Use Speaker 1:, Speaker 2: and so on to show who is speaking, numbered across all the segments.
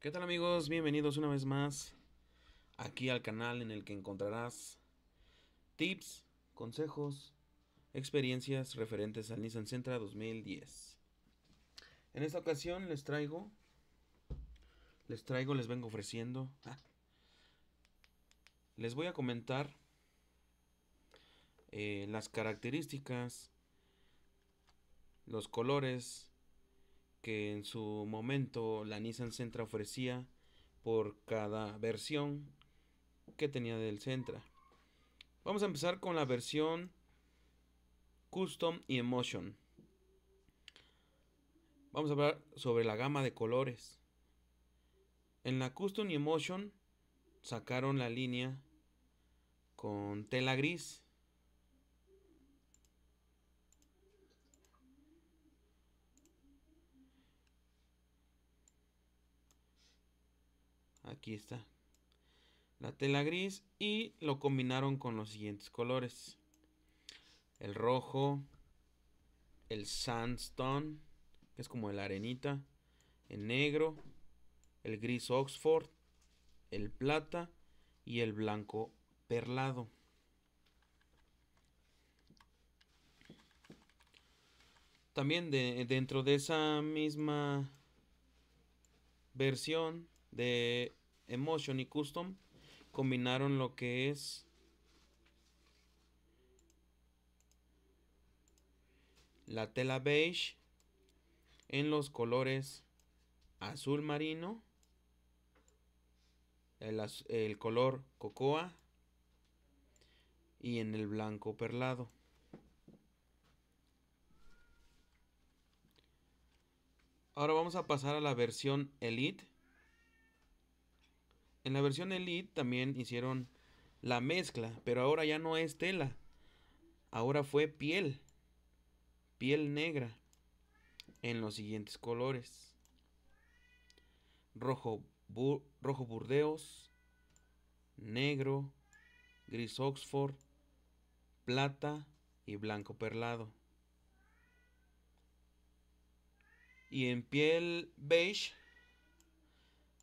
Speaker 1: ¿Qué tal amigos? Bienvenidos una vez más aquí al canal en el que encontrarás tips, consejos, experiencias referentes al Nissan Sentra 2010. En esta ocasión les traigo, les traigo, les vengo ofreciendo, ah, les voy a comentar eh, las características, los colores, que en su momento la Nissan Sentra ofrecía por cada versión que tenía del Sentra. Vamos a empezar con la versión Custom y Emotion. Vamos a hablar sobre la gama de colores. En la Custom y Emotion sacaron la línea con tela gris Aquí está. La tela gris y lo combinaron con los siguientes colores. El rojo, el sandstone, que es como el arenita, el negro, el gris oxford, el plata y el blanco perlado. También de, dentro de esa misma versión de Emotion y Custom combinaron lo que es la tela beige en los colores azul marino, el, color cocoa y en el blanco perlado. Ahora vamos a pasar a la versión Elite. En la versión Elite también hicieron la mezcla, pero ahora ya no es tela. Ahora fue piel. Piel negra. En los siguientes colores. Rojo, rojo burdeos. Negro. Gris Oxford. Plata y blanco perlado. Y en piel beige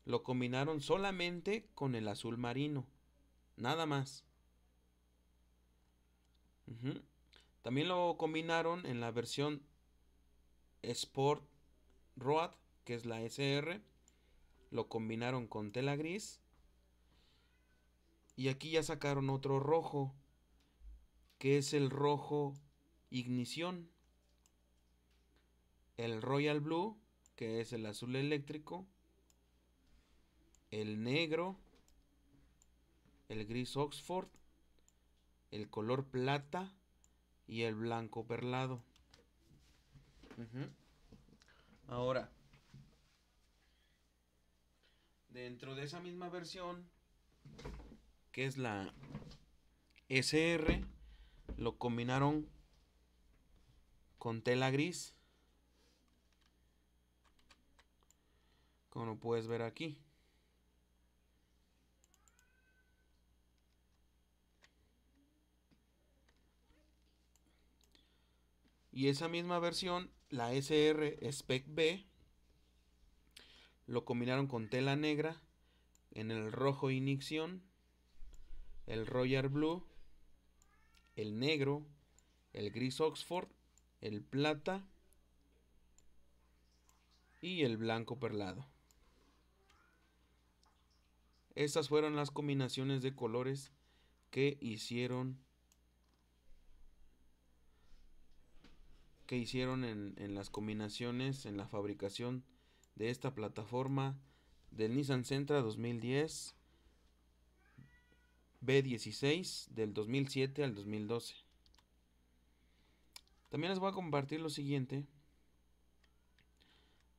Speaker 1: lo combinaron solamente con el azul marino. Nada más. También lo combinaron en la versión Sport Road, que es la SR. Lo combinaron con tela gris. Y aquí ya sacaron otro rojo, que es el rojo ignición. El Royal Blue, que es el azul eléctrico el negro, el gris Oxford, el color plata y el blanco perlado. Ahora, dentro de esa misma versión, que es la SR, lo combinaron con tela gris. Como puedes ver aquí. Y esa misma versión, la SR Spec B, lo combinaron con tela negra, en el rojo Inixion, el Royal Blue, el negro, el gris Oxford, el plata y el blanco perlado. Estas fueron las combinaciones de colores que hicieron que hicieron en, las combinaciones, en la fabricación de esta plataforma del Nissan Sentra 2010 B16 del 2007 al 2012. También les voy a compartir lo siguiente.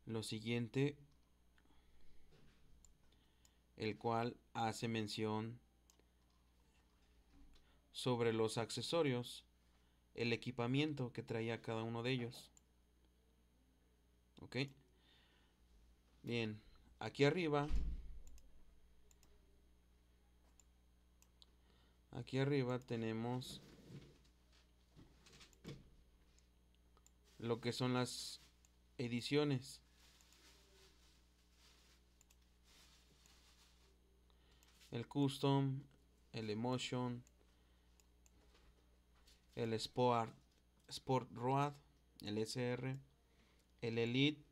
Speaker 1: Lo siguiente, el cual hace mención sobre los accesorios el equipamiento que traía cada uno de ellos. Ok. Bien, aquí arriba. Aquí arriba tenemos lo que son las ediciones. El custom, el emotion, el Sport, Sport Road, el SR, el Elite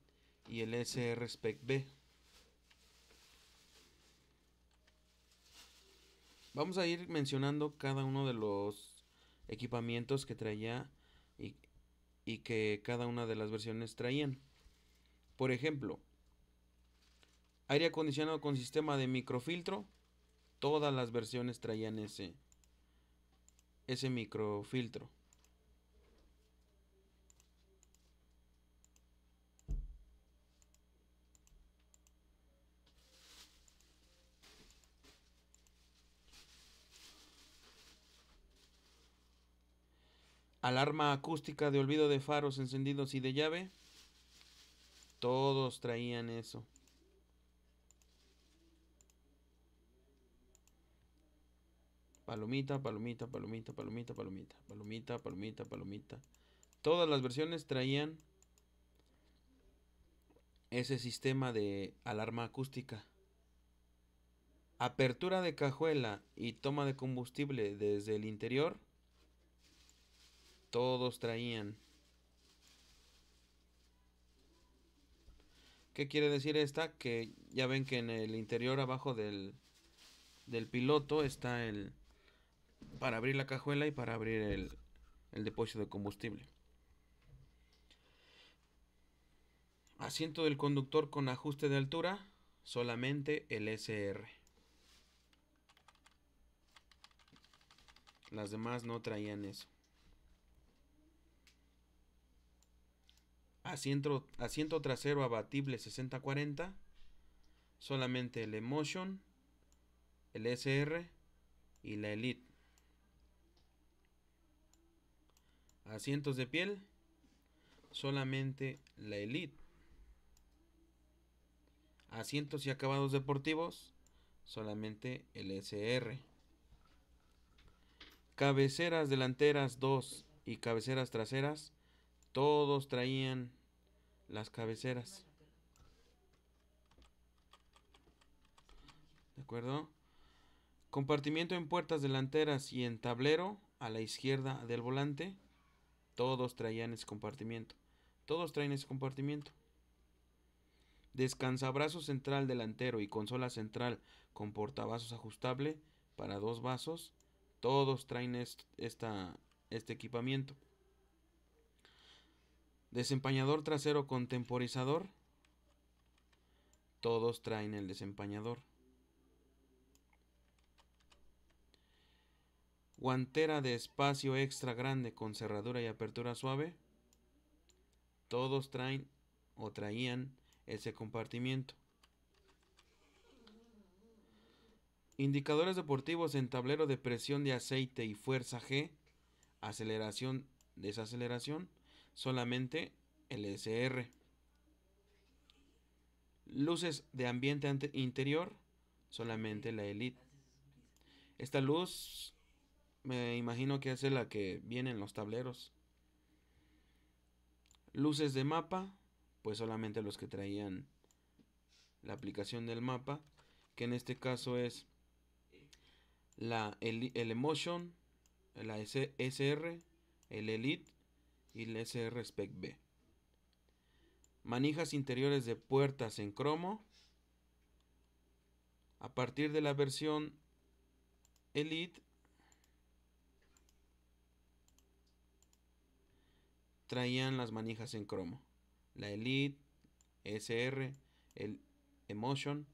Speaker 1: y el SR Spec B. Vamos a ir mencionando cada uno de los equipamientos que traía y, y que cada una de las versiones traían. Por ejemplo, aire acondicionado con sistema de microfiltro. Todas las versiones traían ese, ese microfiltro. Alarma acústica de olvido de faros encendidos y de llave. Todos traían eso. Palomita, palomita, palomita, palomita, palomita, palomita, palomita, palomita. Todas las versiones traían ese sistema de alarma acústica. Apertura de cajuela y toma de combustible desde el interior. Todos traían. ¿Qué quiere decir esta? Que ya ven que en el interior abajo del, del piloto está el, para abrir la cajuela y para abrir el, depósito de combustible. Asiento del conductor con ajuste de altura, solamente el SR. Las demás no traían eso. Asiento, asiento trasero abatible 60-40, solamente el Emotion, el SR y la Elite. Asientos de piel. Solamente la Elite. Asientos y acabados deportivos. Solamente el SR. Cabeceras delanteras 2 y cabeceras traseras. Todos traían las cabeceras. ¿De acuerdo? Compartimiento en puertas delanteras y en tablero a la izquierda del volante. Todos traían ese compartimiento. Todos traen ese compartimiento. Descansabrazo central delantero y consola central con portavasos ajustable para dos vasos. Todos traen este equipamiento. Desempañador trasero con temporizador. Todos traen el desempañador. Guantera de espacio extra grande con cerradura y apertura suave. Todos traen o traían ese compartimiento. Indicadores deportivos en tablero de presión de aceite y fuerza G, aceleración, desaceleración, solamente el sr Luces de ambiente interior, solamente la Elite. Esta luz me imagino que es la que vienen los tableros. Luces de mapa, pues solamente los que traían la aplicación del mapa, que en este caso es la, el, Emotion, la SR, el Elite y el SR Spec B. Manijas interiores de puertas en cromo. A partir de la versión Elite traían las manijas en cromo. La Elite, SR, el Emotion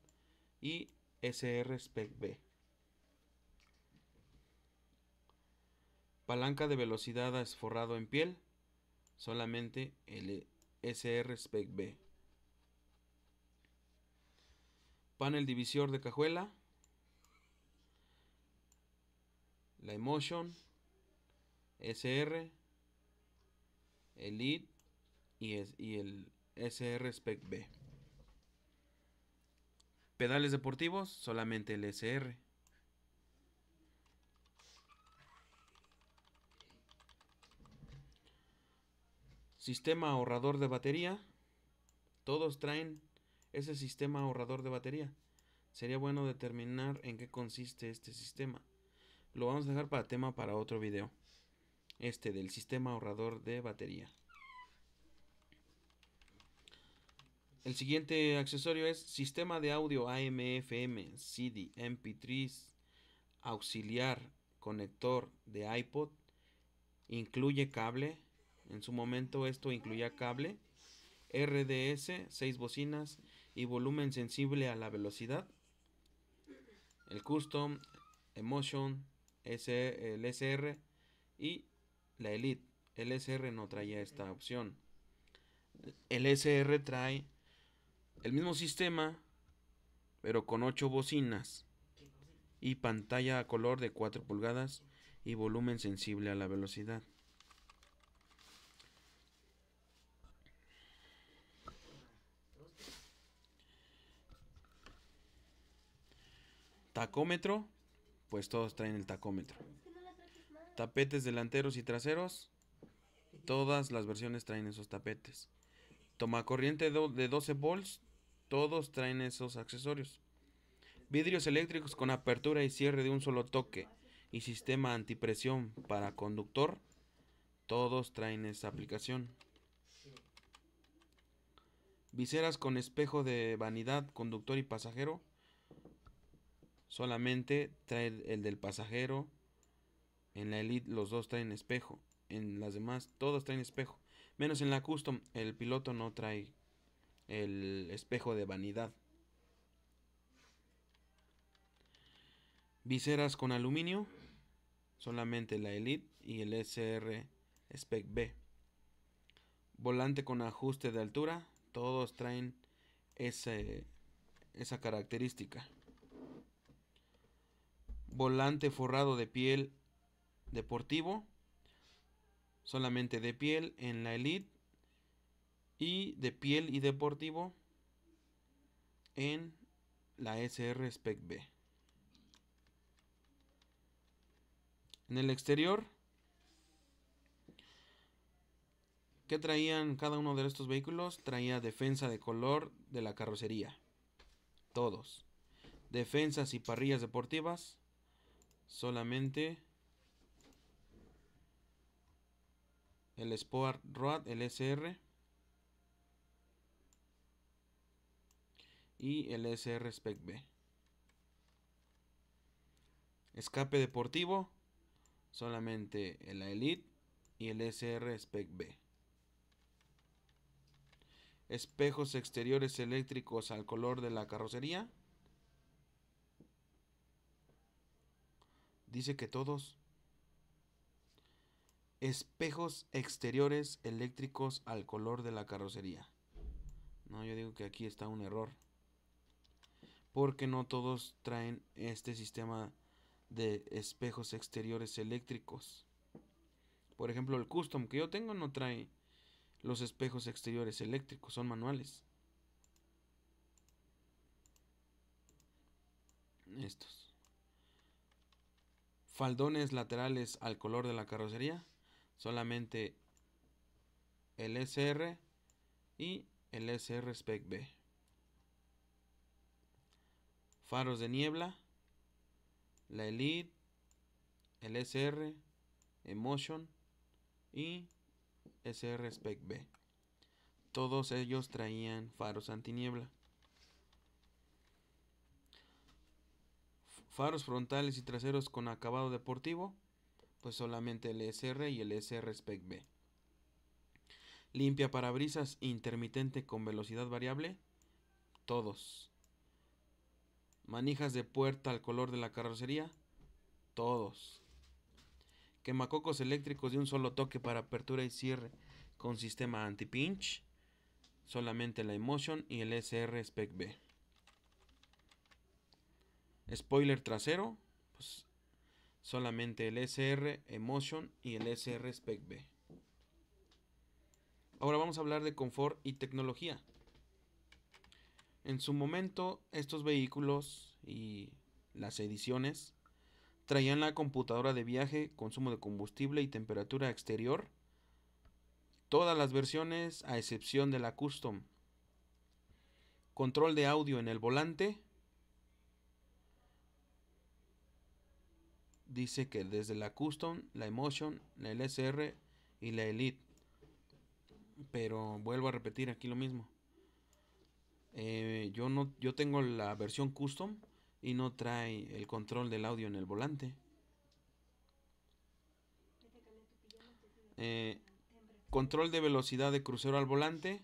Speaker 1: y SR Spec B. Palanca de velocidad a esforrado en piel, solamente el SR Spec B. Panel divisor de cajuela, la Emotion, SR, el ID y el SR Spec B. Pedales deportivos, solamente el SR. Sistema ahorrador de batería. Todos traen ese sistema ahorrador de batería. Sería bueno determinar en qué consiste este sistema. Lo vamos a dejar para tema para otro video este del sistema ahorrador de batería. El siguiente accesorio es sistema de audio AM, FM, CD, MP3, auxiliar, conector de iPod, incluye cable, en su momento esto incluía cable, RDS, 6 bocinas y volumen sensible a la velocidad. El Custom, Emotion, el SR y la Elite. sr no traía esta opción. el sr trae el mismo sistema, pero con 8 bocinas y pantalla a color de 4 pulgadas y volumen sensible a la velocidad. Tacómetro, pues todos traen el tacómetro. Tapetes delanteros y traseros. Todas las versiones traen esos tapetes. Toma corriente de 12 volts. Todos traen esos accesorios. Vidrios eléctricos con apertura y cierre de un solo toque. Y sistema antipresión para conductor. Todos traen esa aplicación. Viseras con espejo de vanidad, conductor y pasajero. Solamente trae el del pasajero en la Elite los dos traen espejo. En las demás todos traen espejo. Menos en la Custom el piloto no trae el espejo de vanidad. Viseras con aluminio. Solamente la Elite y el SR Spec B. Volante con ajuste de altura. Todos traen esa característica volante forrado de piel deportivo, solamente de piel en la elite y de piel y deportivo en la SR Spec B. En el exterior, ¿qué traían cada uno de estos vehículos? Traía defensa de color de la carrocería. Todos. Defensas y parrillas deportivas. Solamente el Sport Road, el SR y el SR Spec B. Escape deportivo, solamente la Elite y el SR Spec B. Espejos exteriores eléctricos al color de la carrocería. Dice que todos espejos exteriores eléctricos al color de la carrocería. No, yo digo que aquí está un error. Porque no todos traen este sistema de espejos exteriores eléctricos. Por ejemplo, el custom que yo tengo no trae los espejos exteriores eléctricos, son manuales. Estos. Faldones laterales al color de la carrocería solamente el SR y el SR Spec B. Faros de niebla, la Elite, el SR, Emotion y SR Spec B. Todos ellos traían faros antiniebla. Faros frontales y traseros con acabado deportivo, pues solamente el SR e y el SR-Spec e B. Limpia parabrisas intermitente con velocidad variable, todos. Manijas de puerta al color de la carrocería, todos. Quemacocos eléctricos de un solo toque para apertura y cierre con sistema anti-pinch, solamente la Emotion y el SR e Spec B. Spoiler trasero, pues solamente el SR Emotion y el SR Spec B. Ahora vamos a hablar de confort y tecnología. En su momento, estos vehículos y las ediciones traían la computadora de viaje, consumo de combustible y temperatura exterior. Todas las versiones a excepción de la custom. Control de audio en el volante, dice que desde la Custom, la Emotion, la LSR y la Elite. Pero vuelvo a repetir aquí lo mismo. Eh, yo, no, yo tengo la versión Custom y no trae el control del audio en el volante. Eh, control de velocidad de crucero al volante.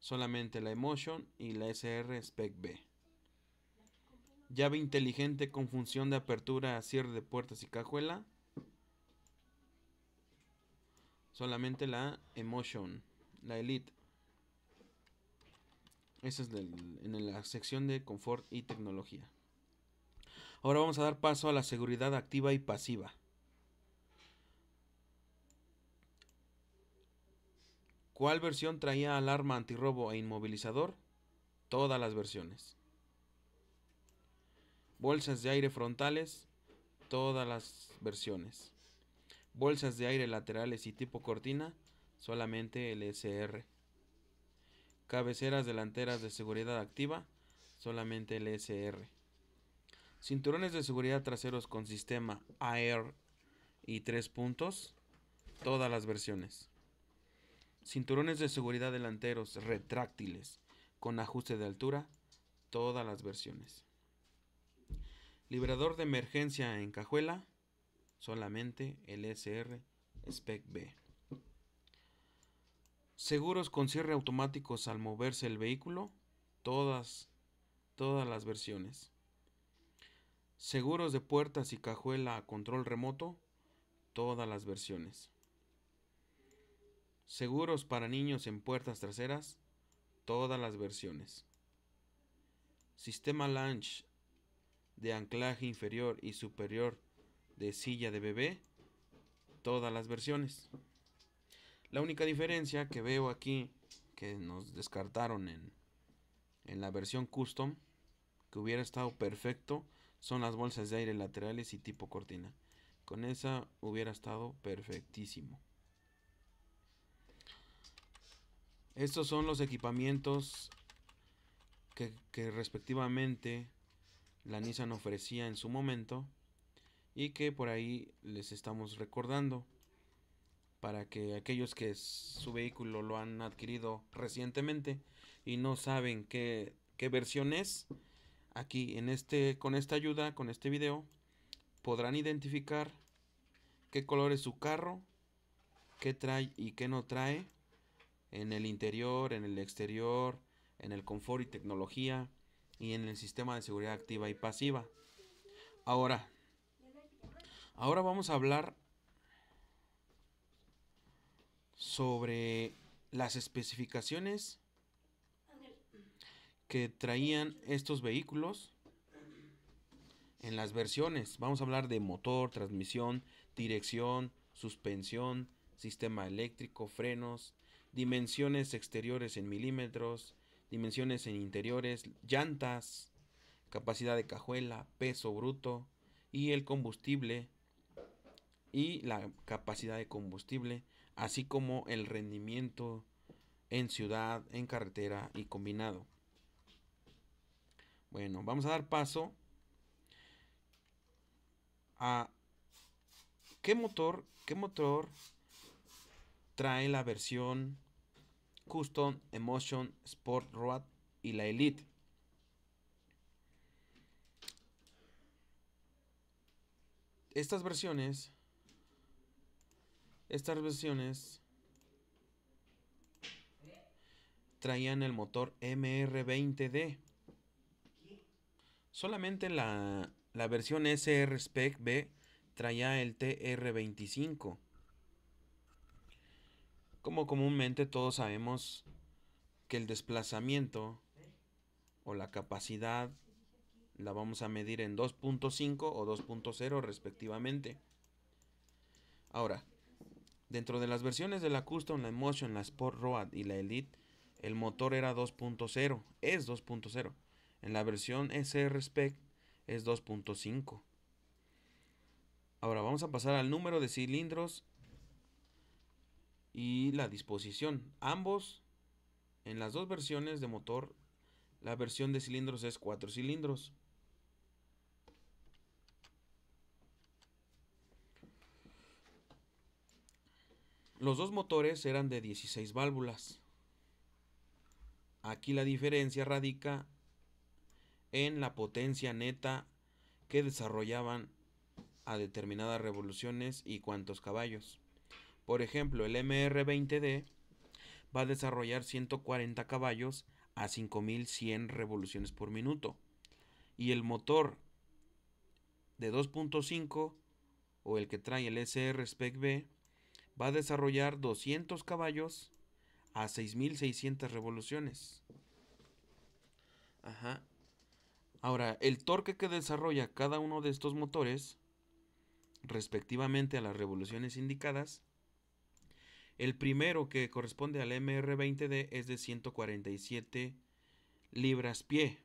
Speaker 1: Solamente la Emotion y la SR Spec B. Llave inteligente con función de apertura, cierre de puertas y cajuela. Solamente la Emotion, la Elite. Esa es en la sección de confort y tecnología. Ahora vamos a dar paso a la seguridad activa y pasiva. ¿Cuál versión traía alarma antirrobo e inmovilizador? Todas las versiones. Bolsas de aire frontales, todas las versiones. Bolsas de aire laterales y tipo cortina, solamente el SR. Cabeceras delanteras de seguridad activa, solamente el SR. Cinturones de seguridad traseros con sistema AR y tres puntos, todas las versiones. Cinturones de seguridad delanteros retráctiles con ajuste de altura, todas las versiones. Liberador de emergencia en cajuela, solamente el sr e Spec B. Seguros con cierre automáticos al moverse el vehículo, todas, todas las versiones. Seguros de puertas y cajuela a control remoto, todas las versiones. Seguros para niños en puertas traseras, todas las versiones. Sistema Launch de anclaje inferior y superior de silla de bebé, todas las versiones. La única diferencia que veo aquí, que nos descartaron en, en la versión custom, que hubiera estado perfecto, son las bolsas de aire laterales y tipo cortina. Con esa hubiera estado perfectísimo. Estos son los equipamientos que, que respectivamente la Nissan ofrecía en su momento y que por ahí les estamos recordando para que aquellos que su vehículo lo han adquirido recientemente y no saben qué, versión es, aquí en este, con esta ayuda, con este video, podrán identificar qué color es su carro, qué trae y qué no trae en el interior, en el exterior, en el confort y tecnología, y en el sistema de seguridad activa y pasiva. Ahora, ahora vamos a hablar sobre las especificaciones que traían estos vehículos en las versiones. Vamos a hablar de motor, transmisión, dirección, suspensión, sistema eléctrico, frenos, dimensiones exteriores en milímetros, dimensiones en interiores, llantas, capacidad de cajuela, peso bruto y el combustible y la capacidad de combustible, así como el rendimiento en ciudad, en carretera y combinado. Bueno, vamos a dar paso a qué motor, qué motor trae la versión Custom, Emotion, Sport Road y la Elite. Estas versiones, estas versiones traían el motor MR20D. Solamente la, la versión SR Spec B traía el TR25 como comúnmente todos sabemos que el desplazamiento o la capacidad la vamos a medir en 2.5 o 2.0 respectivamente. Ahora, dentro de las versiones de la Custom, la Emotion, la Sport Road y la Elite, el motor era 2.0, es 2.0. En la versión SR Spec es 2.5. Ahora vamos a pasar al número de cilindros y la disposición. Ambos, en las dos versiones de motor, la versión de cilindros es cuatro cilindros. Los dos motores eran de 16 válvulas. Aquí la diferencia radica en la potencia neta que desarrollaban a determinadas revoluciones y cuántos caballos. Por ejemplo, el MR-20D va a desarrollar 140 caballos a 5100 revoluciones por minuto. Y el motor de 2.5 o el que trae el SR Spec B va a desarrollar 200 caballos a 6600 revoluciones. Ajá. Ahora, el torque que desarrolla cada uno de estos motores, respectivamente a las revoluciones indicadas, el primero que corresponde al MR20D es de 147 libras pie.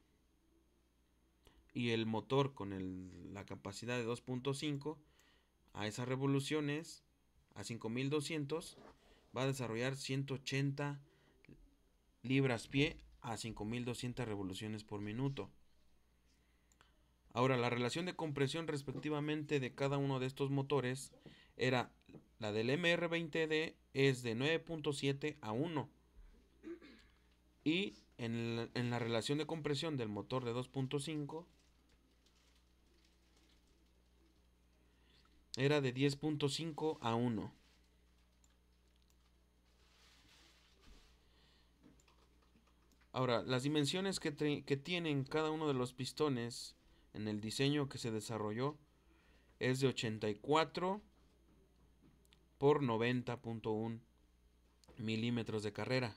Speaker 1: Y el motor con la capacidad de 2.5 a esas revoluciones, a 5200, va a desarrollar 180 libras pie a 5200 revoluciones por minuto. Ahora, la relación de compresión respectivamente de cada uno de estos motores era la del MR20D es de 9.7 a 1. Y en la, relación de compresión del motor de 2.5 era de 10.5 a 1. Ahora, las dimensiones que, que, tienen cada uno de los pistones en el diseño que se desarrolló es de 84 por 90.1 milímetros de carrera.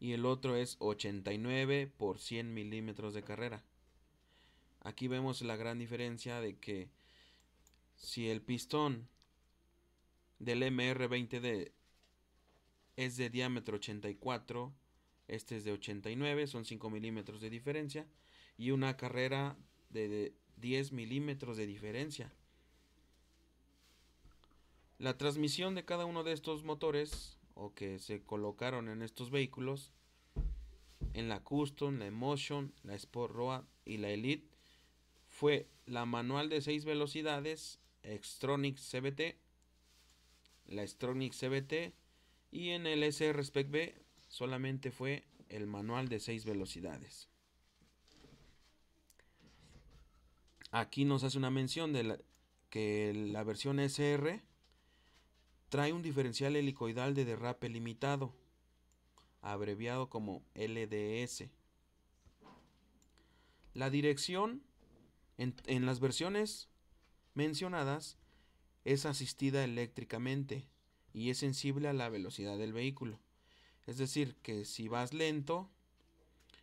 Speaker 1: Y el otro es 89 por 100 milímetros de carrera. Aquí vemos la gran diferencia de que si el pistón del MR20D es de diámetro 84, este es de 89, son 5 milímetros de diferencia. Y una carrera de 10 milímetros de diferencia. La transmisión de cada uno de estos motores o que se colocaron en estos vehículos, en la Custom, la Emotion, la Sport Road y la Elite, fue la manual de seis velocidades Extronic CBT, la Extronic CBT y en el SR Spec B solamente fue el manual de seis velocidades. Aquí nos hace una mención de la, que la versión SR Trae un diferencial helicoidal de derrape limitado, abreviado como LDS. La dirección en, las versiones mencionadas es asistida eléctricamente y es sensible a la velocidad del vehículo. Es decir, que si vas lento,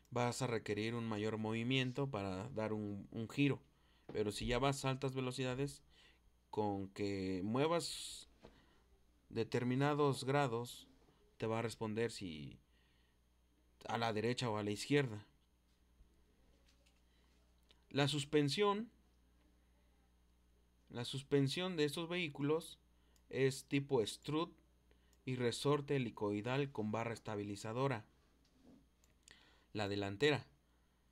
Speaker 1: vas a requerir un mayor movimiento para dar un, un, giro. Pero si ya vas a altas velocidades, con que muevas determinados grados te va a responder si a la derecha o a la izquierda. La suspensión la suspensión de estos vehículos es tipo strut y resorte helicoidal con barra estabilizadora. La delantera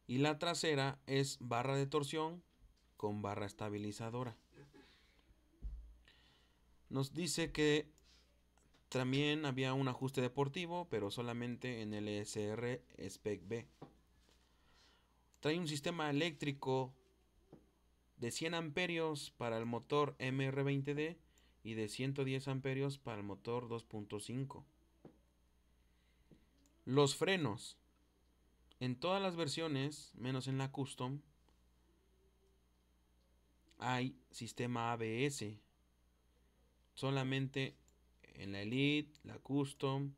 Speaker 1: y la trasera es barra de torsión con barra estabilizadora. Nos dice que también había un ajuste deportivo, pero solamente en el e sr Spec B. Trae un sistema eléctrico de 100 amperios para el motor MR20D y de 110 amperios para el motor 2.5. Los frenos. En todas las versiones, menos en la custom, hay sistema ABS. Solamente en la Elite, la Custom,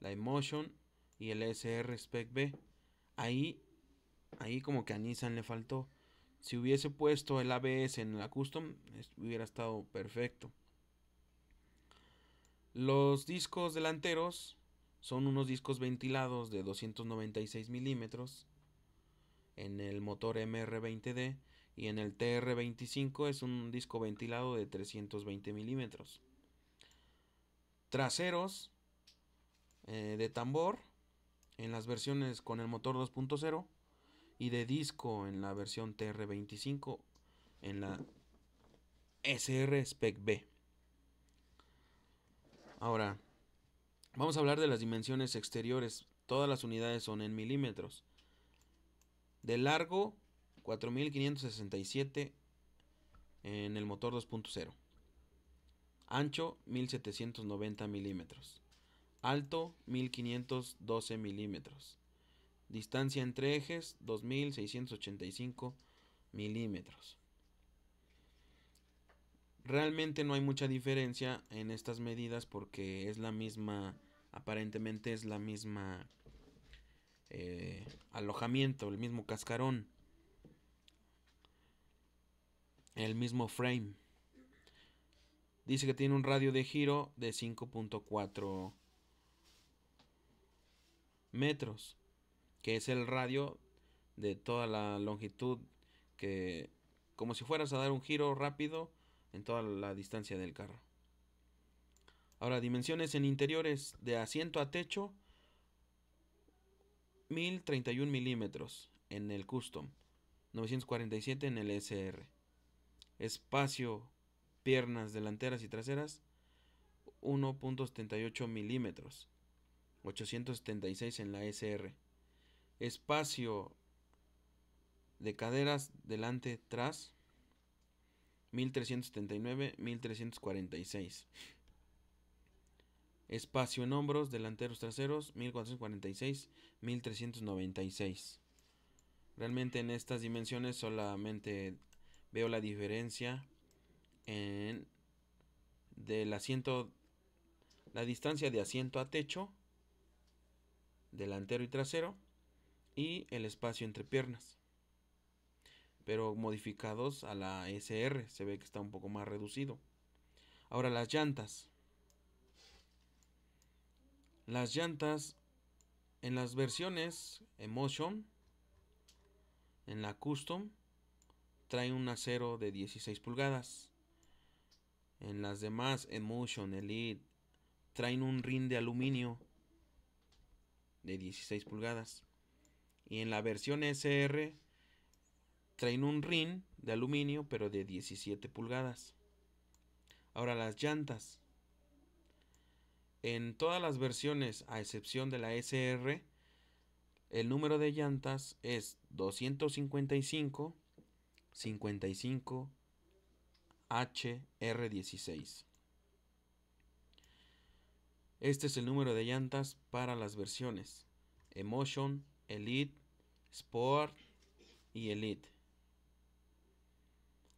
Speaker 1: la Emotion y el SR Spec B. Ahí, ahí como que a Nissan le faltó. Si hubiese puesto el ABS en la Custom, hubiera estado perfecto. Los discos delanteros son unos discos ventilados de 296 milímetros en el motor MR20D y en el TR25 es un disco ventilado de 320 milímetros traseros eh, de tambor en las versiones con el motor 2.0 y de disco en la versión TR25 en la SR Spec B. Ahora, vamos a hablar de las dimensiones exteriores. Todas las unidades son en milímetros. De largo, 4567 en el motor 2.0 ancho 1790 milímetros, alto 1512 milímetros, distancia entre ejes 2685 milímetros. Realmente no hay mucha diferencia en estas medidas porque es la misma, aparentemente es la misma eh, alojamiento, el mismo cascarón, el mismo frame. Dice que tiene un radio de giro de 5.4 metros, que es el radio de toda la longitud que, como si fueras a dar un giro rápido en toda la distancia del carro. Ahora, dimensiones en interiores de asiento a techo, 1031 milímetros en el Custom, 947 en el SR. Espacio piernas delanteras y traseras 1.78 milímetros, 876 en la SR. Espacio de caderas delante tras 1379, 1346. Espacio en hombros delanteros traseros 1446, 1396. Realmente en estas dimensiones solamente veo la diferencia en, del asiento, la distancia de asiento a techo, delantero y trasero, y el espacio entre piernas. Pero modificados a la SR, se ve que está un poco más reducido. Ahora las llantas. Las llantas en las versiones Emotion, en la Custom, trae un acero de 16 pulgadas. En las demás, Emotion, Elite, traen un ring de aluminio de 16 pulgadas. Y en la versión SR traen un ring de aluminio pero de 17 pulgadas. Ahora las llantas. En todas las versiones, a excepción de la SR, el número de llantas es 255, 55, HR16. Este es el número de llantas para las versiones Emotion, Elite, Sport y Elite.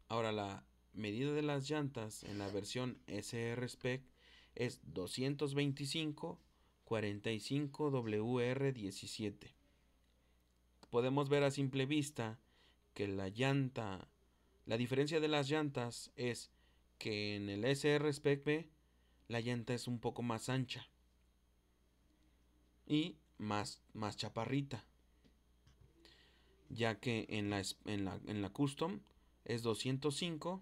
Speaker 1: Ahora la medida de las llantas en la versión SR Spec es 225 45 WR17. Podemos ver a simple vista que la llanta la diferencia de las llantas es que en el SR Spec B la llanta es un poco más ancha y más, más chaparrita, ya que en la, en la, Custom es 205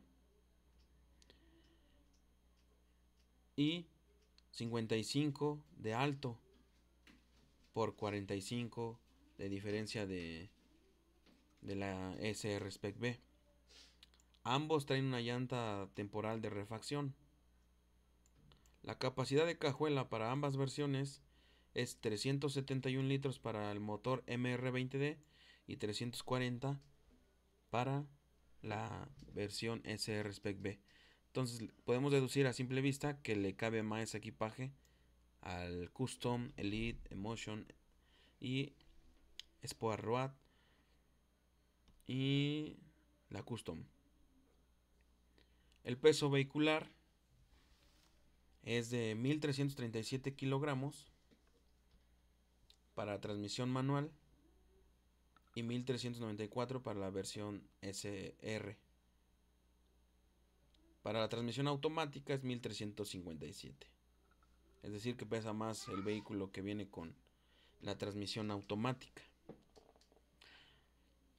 Speaker 1: y 55 de alto por 45 de diferencia de, de la SR Spec B. Ambos traen una llanta temporal de refacción. La capacidad de cajuela para ambas versiones es 371 litros para el motor MR20D y 340 para la versión SR Spec B. Entonces podemos deducir a simple vista que le cabe más equipaje al Custom, Elite, Emotion y Sport Road y la Custom. El peso vehicular es de 1.337 kilogramos para transmisión manual y 1.394 para la versión SR. Para la transmisión automática es 1.357. Es decir, que pesa más el vehículo que viene con la transmisión automática.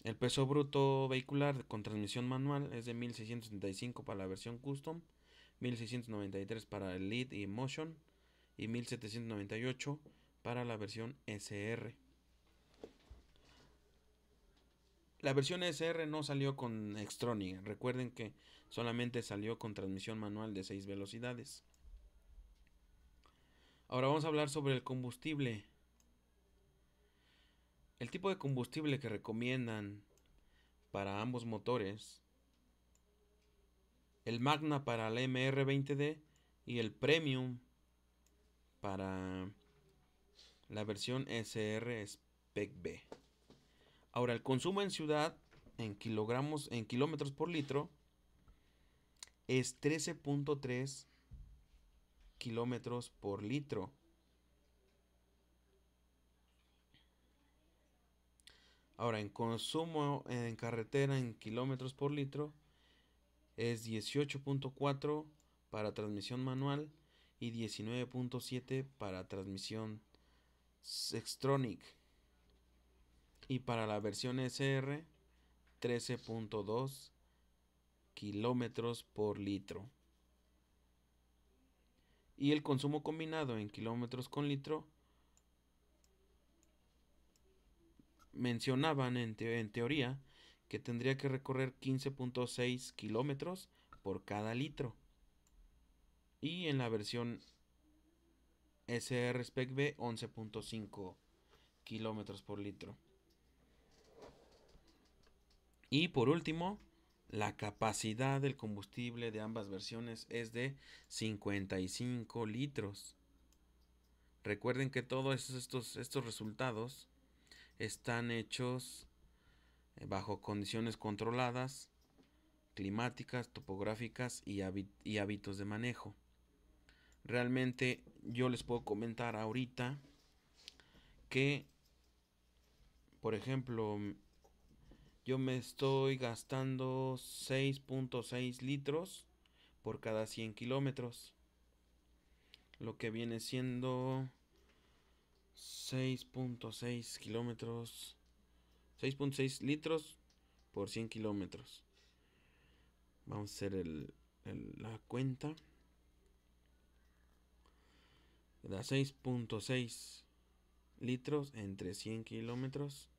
Speaker 1: El peso bruto vehicular con transmisión manual es de 1675 para la versión custom, 1693 para el lead y motion y 1798 para la versión SR. La versión SR no salió con Extronic, recuerden que solamente salió con transmisión manual de 6 velocidades. Ahora vamos a hablar sobre el combustible. El tipo de combustible que recomiendan para ambos motores, el Magna para el MR20D y el Premium para la versión SR Spec B. Ahora, el consumo en ciudad en kilogramos en kilómetros por litro es 13.3 kilómetros por litro Ahora, en consumo en carretera en kilómetros por litro es 18.4 para transmisión manual y 19.7 para transmisión Sextronic. Y para la versión SR, 13.2 kilómetros por litro. Y el consumo combinado en kilómetros con litro mencionaban en, teoría que tendría que recorrer 15.6 kilómetros por cada litro. Y en la versión SR Spec B 11.5 kilómetros por litro. Y por último, la capacidad del combustible de ambas versiones es de 55 litros. Recuerden que todos estos, estos resultados están hechos eh, bajo condiciones controladas, climáticas, topográficas y, hábitos de manejo. Realmente yo les puedo comentar ahorita que, por ejemplo, yo me estoy gastando 6.6 litros por cada 100 kilómetros. Lo que viene siendo 6.6 kilómetros. 6.6 litros por 100 kilómetros. Vamos a hacer el, la cuenta. Da 6.6 litros entre 100 kilómetros.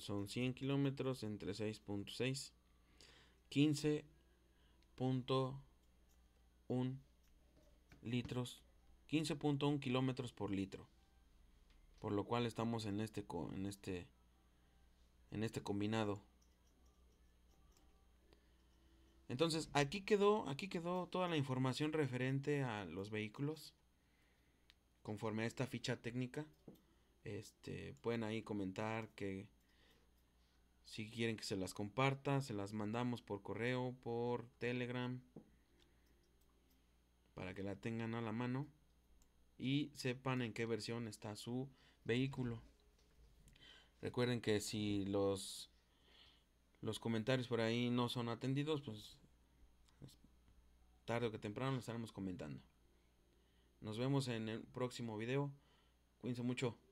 Speaker 1: son 100 kilómetros entre 6.6. 15.1 litros 15.1 kilómetros por litro. Por lo cual estamos en este, en este, en este combinado. Entonces, aquí quedó, aquí quedó toda la información referente a los vehículos. Conforme a esta ficha técnica. Este, pueden ahí comentar que si quieren que se las comparta, se las mandamos por correo, por Telegram, para que la tengan a la mano y sepan en qué versión está su vehículo. Recuerden que si los, los comentarios por ahí no son atendidos, pues tarde o que temprano estaremos comentando. Nos vemos en el próximo video. Cuídense mucho.